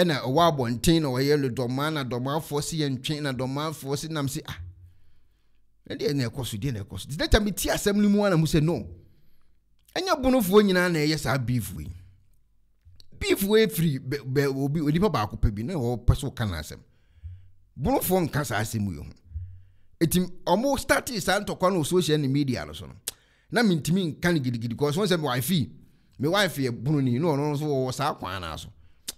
ɛna ɔwɔ abɔnten na ɔyɛ no dɔmaa na dɔmaafoɔ si yɛ ntwɛn na dɔmaafoɔ si nam si ah ɛdeɛ na ɛkɔ so deɛ na ɛkɔ so data mi ti asɛm no mu ara mu sɛ no ɛnyɛ bonofoɔ nyinaa na ɛyɛ saa beefu yi beefu yi firi bɛ bɛ obi onipa baako pɛ bi na ɔpɛ so ka na asɛm bonofoɔ nka saa asɛm yi ho eti ɔmo starti saa ntɔkwa no social media no so no na mi ntumi nka no gidigidi kɔ so wɔn sɛ mi wife mi wife yɛ bunoni na ɔno nso wɔ saa kwan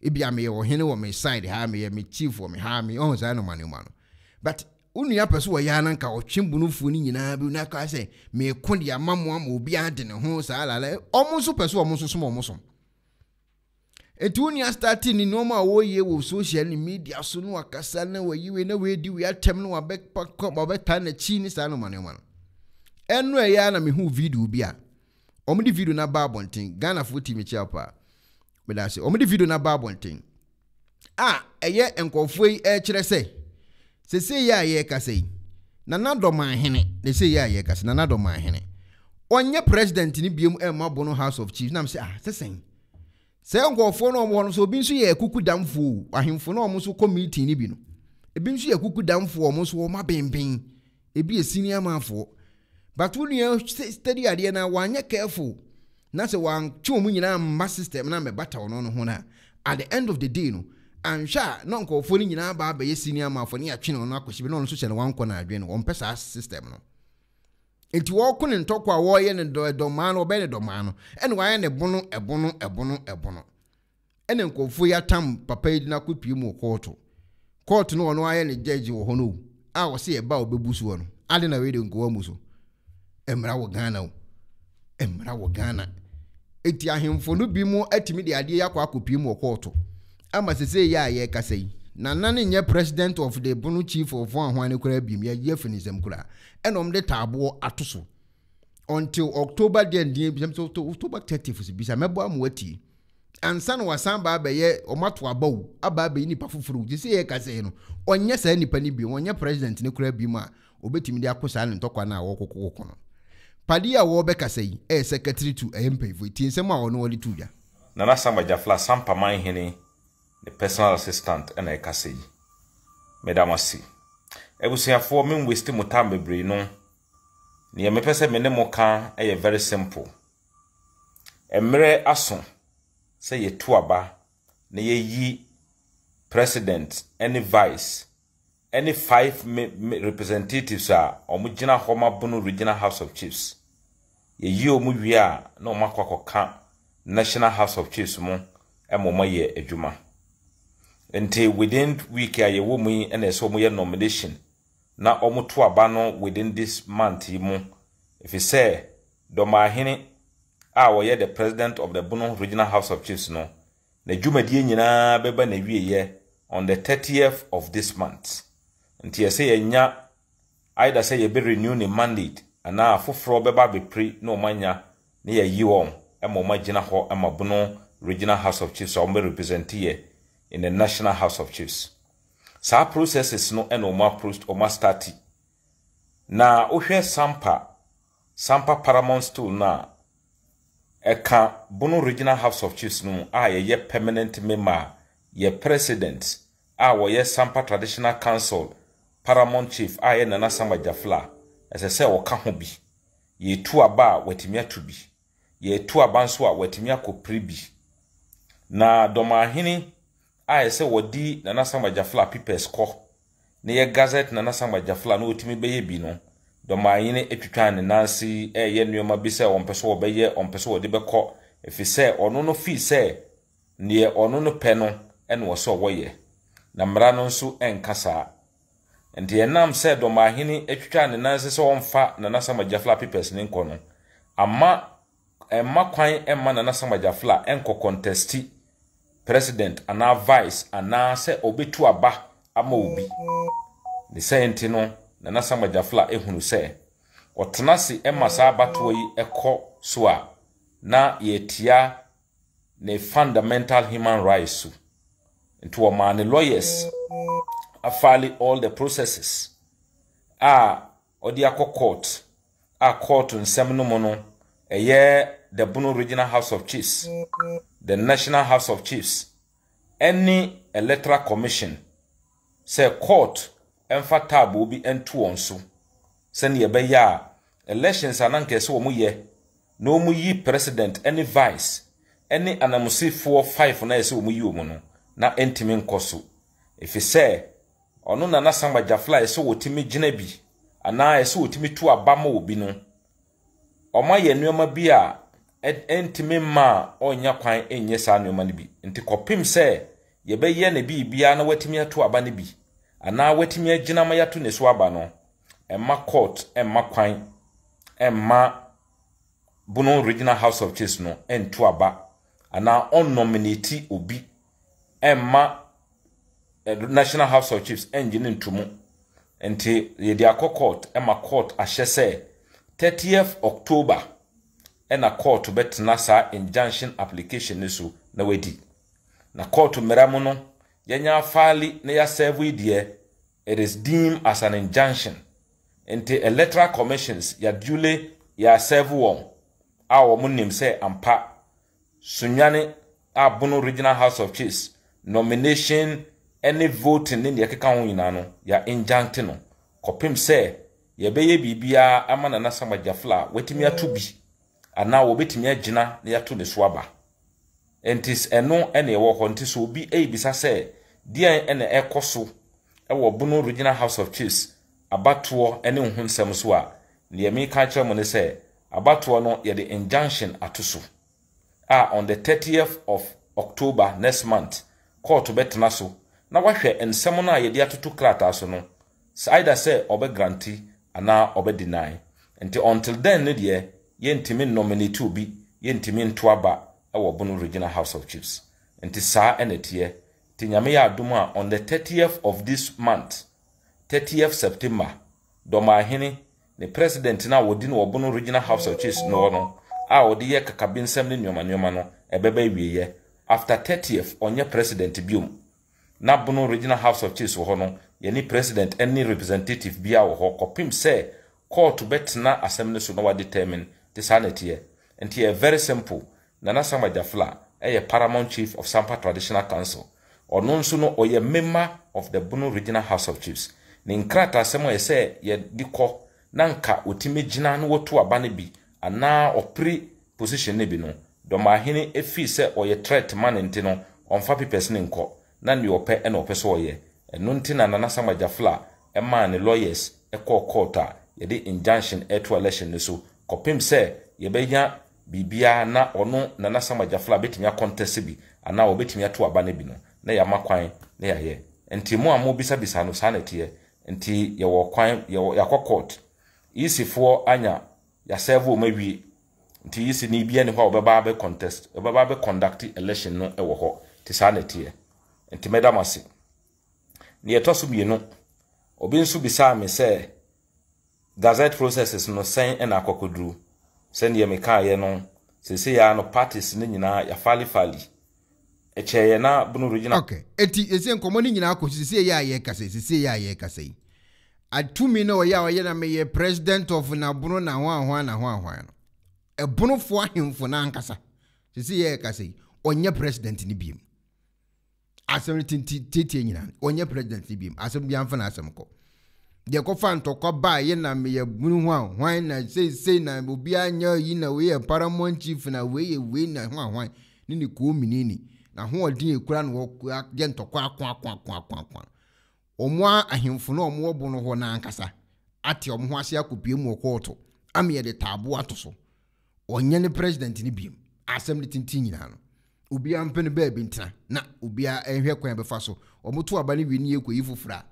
ebi a meyɛ ɔhene wɔ me side ha meyɛ me chief wɔ me ha me ɔhu oh, saa noma noma no but wo nua pɛ so wɔyɛ a na nka ɔtwe bonofoɔ no nyinaa bi na kaa sɛ meeko de ama mo ama obi ade ne ho saa lala ɔmo nso pɛ so ɔmo nso som ɔmo som ɛti wo nua starte ne nneɔma a wɔyɛ wɔ social ne media so no wakasa na wayiwe na wɔadi wei atɛm no wabɛta n'akyi ne saa noma noma no ɛno ɛyɛ a na mehu video bi a ɔmode video no aba abɔnten ghanafoɔ timi kyia paa meda eh, se wɔn de video no aba abɔnten a ɛyɛ nkurɔfoɔ yi ɛrekyerɛ sɛ sese yɛ a yɛrekasa yi nana dɔmahene na sese yɛ a yɛrekasa nana dɔmahene ɔnyɛ president ne biem ɛrema eh, bɔ no house of chiefs nam sɛ ah sɛsɛn sɛ nkurɔfoɔ no ɔmo hɔ no so obi nso yɛ kuku damfoɔ ahemfo no ɔmo nso kɔ meeting ne bi no ebi nso yɛ kuku damfoɔ ɔmo nso ɔmo abɛnbɛn ebi yɛ senior manfoɔ but wɔn nua steady adeɛ na wɔanyɛ careful na sɛ wantwe mu nyinaa mma system na mɛbata ɔno no ho no a at the end of the day no anhwɛ a na nkɔɔfoɔ no nyinaa baa bɛyɛ senior amafoɔ ne yɛatwe ne ɔno akɔhyɛ bi na ɔno nso hyɛ no wankɔ no adwene no ɔmpɛ saa system no nti wɔɔko ne ntɔkwa a wɔɔyɛ ne dɔmaa no ɔbɛyɛ ne dɔmaa no ɛne wɔayɛ ne bono ɛbono ɛbono ɛbono ɛne nkɔɔfoɔ yi atam papa yi na no akɔpie mu wɔ kɔɔto kɔɔto no ɔno ayɛ ne gyɛgye wɔ hɔ no a wɔse yɛba a wɔbɛbu soɔ no ade na wei de nkɔwa mu so mmara wɔ ghana o mmara wɔ ghana eti ahemfo no bi mu atumi de adeɛ akɔ akɔpie mu wɔ kɔɔto ama sese yɛ a yɛrekasa yi nana ne nyɛ president of the bono chief of ahoa ne koraa biem yɛyɛ afiri ne nsɛm koraa ɛna ɔm de taaboɔ ato so until october deɛ ndeɛ bisam sɛ october thirty fo si bisa mɛbɔ ama watie ansa na wasan ba abɛyɛ ɔmo ato aba wo aba abɛyɛ nipa foforɔ wo sɛ yɛrekasa yi no ɔnyɛ saa nipa no bi ɔnyɛ president ne koraa biem a obɛtumi de akɔ saa ne ntɔkwa no a wɔkɔkɔkɔ no padeɛ a wɔrebɛkasa yi ɛyɛ secretary to ɛyɛ mpanyinfoɔ tie nsɛm a ɔno wɔde to dwa. nana sama gyafla sampaman hene personal assistant ɛna ɛkasa yi mɛdam ase abusuafoɔ e menwaste mo time bebree no neɛ mepɛ sɛ me ne mo ka ɛyɛ very simple mmerɛ aso sɛ yɛtu aba na yɛyi president ɛne vice ɛne five representatives a wɔn gyina hɔ ma bono regional house of chiefs yɛyi wɔn wie a na wɔn akɔ akɔka national house of chiefs mu ma wɔyɛ adwuma nti within week a yɛwɔ mu yi na ɛsɛ wɔyɛ nomination na wɔto aba no within this month yi mu efi sɛ dɔmahene a wɔyɛ the president of the bono regional house of chiefs no na dwumadie nyinaa bɛba na wieɛ on the thirtieth of this month nti yɛsɛ yɛnya either sɛ yɛbɛ renew ne mandate anaa afoforɔ bɛba abɛpiri na wɔn anya na yi wɔn ma wɔn agyina hɔ ma regional house of chiefs a wɔn represent here in the national house of chiefs saa processes no na wɔn approach wɔn astati na wohwɛ sampa sampa paramount stool no a ɛka bono regional house of chiefs no a a yɛyɛ permanent member a yɛ president a wɔyɛ sampa traditional council paramount chief a yɛ nana samba jafla. ɛsɛ sɛ wɔka ho bi yɛtu aba a wɔatumi ato bi yɛtu aba nso a wɔatumi akɔpere bi na dɔmahene a ɛsɛ wɔdi nana samagyafla pipers kɔ na yɛ gazet nana samagyafla na wɔtumi bɛyɛ bi no dɔmahene atwitwa ne nanse ɛɛyɛ nneɛma bi sɛ ɔmpɛ so wɔbɛyɛ ɔmpɛ so wɔde bɛkɔ ɛfiri sɛ ɔno no fii sɛ neɛ ɔno no pɛ no ɛna wɔ ɔwɔyɛ na mmara no nso ɛnka saa nti ɛnam sɛ dɔmahene atwitwa ne nan sɛ sɛ wɔmfa nana sama gyafla papers ne nkɔ no ama ɛma kwan ɛma nana sama gyafla ɛnkɔ contesti president anaa vice anaa sɛ ɔbɛtu aba ama obi ne sɛ nti no nana sama gyafla ehunu sɛ ɔtena se ɛma saa abatoɔ yi ɛkɔ so a na yɛtia ne fundamental human rights so nti wɔmaa ne lawyers afale all the processes a ɔde akɔ court a court nsɛm no mu no ɛyɛ the bono regional house of chiefs the national house of chiefs ɛne electoral commission sɛ court ɛmfa taaboo bi ɛnto wɔn so sɛnea ɛbɛyɛ a elections anankɛse wɔn yɛ na wɔn yi president ɛne vice ɛne anamusifoɔ five na ɛsɛ wɔn yi wɔn no na ɛntumi nkɔ so efisɛ ɔno na samba gyafla ɛsɛ wɔtumi gyina bi anaa ɛsɛ wɔtumi tu aba ma obi no ɔma yɛ nneɛma bi a ɛntumi mma a ɔnya kwan ɛnyɛ saa nneɛma no bi nti kɔpem sɛ yɛbɛyɛ ne biribiara na watumi ato aba no bi anaa watumi agyina ma yɛato ne so aba no ɛma court ɛma kwan ɛma bono regional house of chase no ɛnto aba anaa ɔnnominati obi ɛma national house of chiefs ɛngye ne ntomu nti yɛde akɔ court ɛma court ahyɛ sɛ 30th october ɛna court bɛtena saa injunction application ne so na wadi na court mmara mu no yɛnya afaali na yɛasɛɛvo yi deɛ it is deemed as an injunction nti electoral commissions yɛadule yɛasɛɛvo wɔn a wɔn nim sɛ ampa sunyane abono regional house of chiefs nomination ne voting ne deɛ keka ho nyinaa no yɛ ngyante no kɔpem sɛ yɛbɛyɛ biribiara ama nana sama gyafla a watumi ato bi anaa wɔbɛtumi agyina na yɛato ne so aba nti ɛno na ɛwɔ hɔ nti sɛ obi ɛyibisa sɛ deɛ na ɛkɔ so ɛwɔ bono regional house of chiefs abatoɔ ne nhu nsɛm so a deɛ meka kyerɛ mo ne sɛ abatoɔ no yɛde injunction ato so a on the 30th of october next month court bɛtena so na wahwɛ nsɛm no a yɛde atoto krataa so no saida sɛ ɔbɛgrante anaa ɔbɛdeny nti until then no deɛ yɛntumi nominate obi yɛntumi nto aba wɔ bono regional house of chiefs nti saa ɛna teɛ nti nyame yɛ adom a on the 30th of this month 30th september dɔmaahene ne president no a wɔdi no wɔbono regional house of chiefs noɔ no a wɔde yɛ kakabensɛm ne nneɔma nneɔma no ɛbɛbɛ awieɛ after 30th ɔnyɛ president biom n'abono regional house of chiefs wɔ hɔ no yɛne president ɛne representative bi a wɔ hɔ kɔpem sɛ court bɛtena asɛm no so na wadetermine te saa na ɛteɛ nti yɛ very simple nana sama jafla ɛyɛ paramount chief of sampa traditional council ɔno nso no ɔyɛ member of the Bunu regional house of chiefs ne nkrataa asɛm a yɛsɛ yɛde kɔ na nka otumi gyina na wɔto aba no bi anaa ɔpere position no bi no dɔmahene efiri sɛ ɔyɛ threat ma ne nti no ɔmfa papers ne nkɔ na nea ɔpɛ na ɔpɛ sɛ ɔyɛ ɛno nti na nana sama gyafla ne lawyers ɛkɔɔ court a yɛde injunction ɛto election no so kɔpem sɛ yɛbɛnya biribiara na ɔno nana sama gyafla bɛtumi akɔntɛsɛ bi anaa ɔbɛtumi ato aba no bi no na yɛama kwan na yɛayɛ nti mu a mobisabisa no saa na ɛteɛ nti yɛwɔ kwan yɛwɔ yɛakɔ court yisifoɔ anya yasɛɛvo wɔn awie nti yisi ni bi ɛni hɔ a ɔbɛba abɛ contest ɔbɛba abɛ conduct election no ɛwɔ hɔ te saa na nti mɛda mo ase ne yɛtɔ mmienu obi nso bisaa me sɛ gazette processes no sɛn ɛna akɔkɔduru sɛnea mekaeɛ no seesei ara no parties no nyinaa yɛafalefale ɛkyɛɛ na bono rogyina okay. ɛti ɛsɛ nkɔmmɔ no nyinaa kɔ seesei yɛ a yɛkasa yi seesei yɛ a yɛkasa yi atumi no ɔyɛ a ɔyɛ na meyɛ president of no ahemfo ankasa yɛ yi ɔnyɛ president asɛm no tetie nyina ɔnyɛ onye no asɛm bi amfa no asɛm kɔ deɛ kɔfa ntɔkwa baa na meyɛ bunu ho a hwan na seisei na obiaa nyɛ yi na wei yɛ paramount chief na wei na ho a hwan ne ne na hoɔden ɛkura no wɔyɛ akoakoakoakoakoa ɔmo ahemfo no ɔmo wɔbo no na ate ɔmo ho ase akɔpie mu ama yɛde so ɔnyɛ ne president no asɛm no obiara mpene baabi ntena na obiara ɛhwɛ kwan bɛfa so wɔmoto aba no wie ne yɛ kɔyi foforɔ a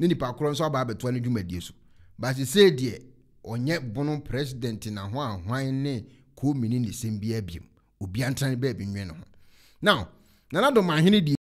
ne nipa korɔ nso aba abɛtoa no dwumadie so baasi sɛ deɛ ɔnyɛ bono president na ho ahwan ne koomini ne nsɛm biara biam obiara ntena baabi nwɛn ne ho now nana dɔm ahene deɛ